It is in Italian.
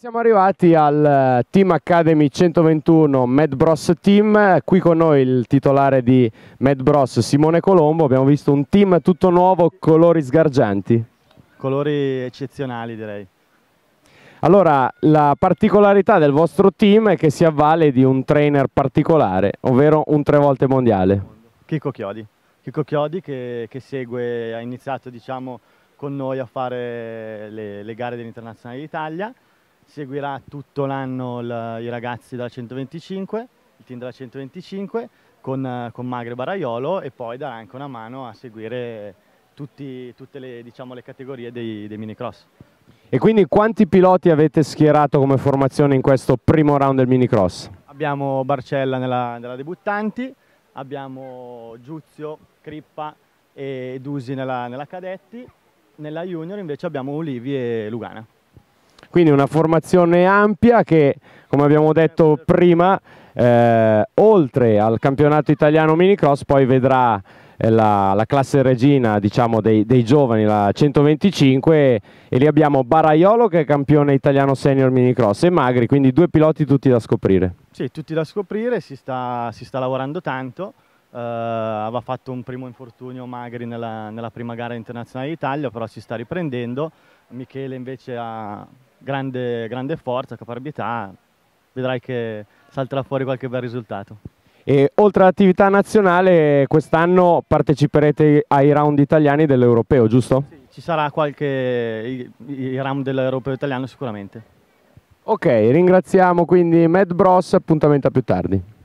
Siamo arrivati al eh, Team Academy 121 Mad Bros Team, qui con noi il titolare di Mad Bros Simone Colombo, abbiamo visto un team tutto nuovo, colori sgargianti. Colori eccezionali direi. Allora, la particolarità del vostro team è che si avvale di un trainer particolare, ovvero un tre volte mondiale. Chico Chiodi. Chico Chiodi che, che segue, ha iniziato diciamo, con noi a fare le, le gare dell'Internazionale d'Italia seguirà tutto l'anno i ragazzi della 125, il team della 125 con, con Magre Baraiolo e poi darà anche una mano a seguire tutti, tutte le, diciamo, le, categorie dei, dei minicross. E quindi quanti piloti avete schierato come formazione in questo primo round del minicross? Abbiamo Barcella nella, nella debuttanti, abbiamo Giuzio, Crippa e Dusi nella, nella cadetti, nella junior invece abbiamo Olivi e Lugana. Quindi una formazione ampia che, come abbiamo detto prima, eh, oltre al campionato italiano minicross poi vedrà eh, la, la, classe regina diciamo, dei, dei, giovani, la 125, e, e lì abbiamo Baraiolo che è campione italiano senior minicross e Magri, quindi due piloti tutti da scoprire. Sì, tutti da scoprire, si sta, si sta lavorando tanto. Uh, aveva fatto un primo infortunio Magri nella, nella prima gara internazionale d'Italia, però si sta riprendendo. Michele invece ha grande, grande forza, caparbietà, vedrai che salterà fuori qualche bel risultato. E oltre all'attività nazionale, quest'anno parteciperete ai round italiani dell'Europeo, giusto? Sì, ci sarà qualche i, round dell'Europeo italiano sicuramente. Ok, ringraziamo quindi Mad Bros, appuntamento a più tardi.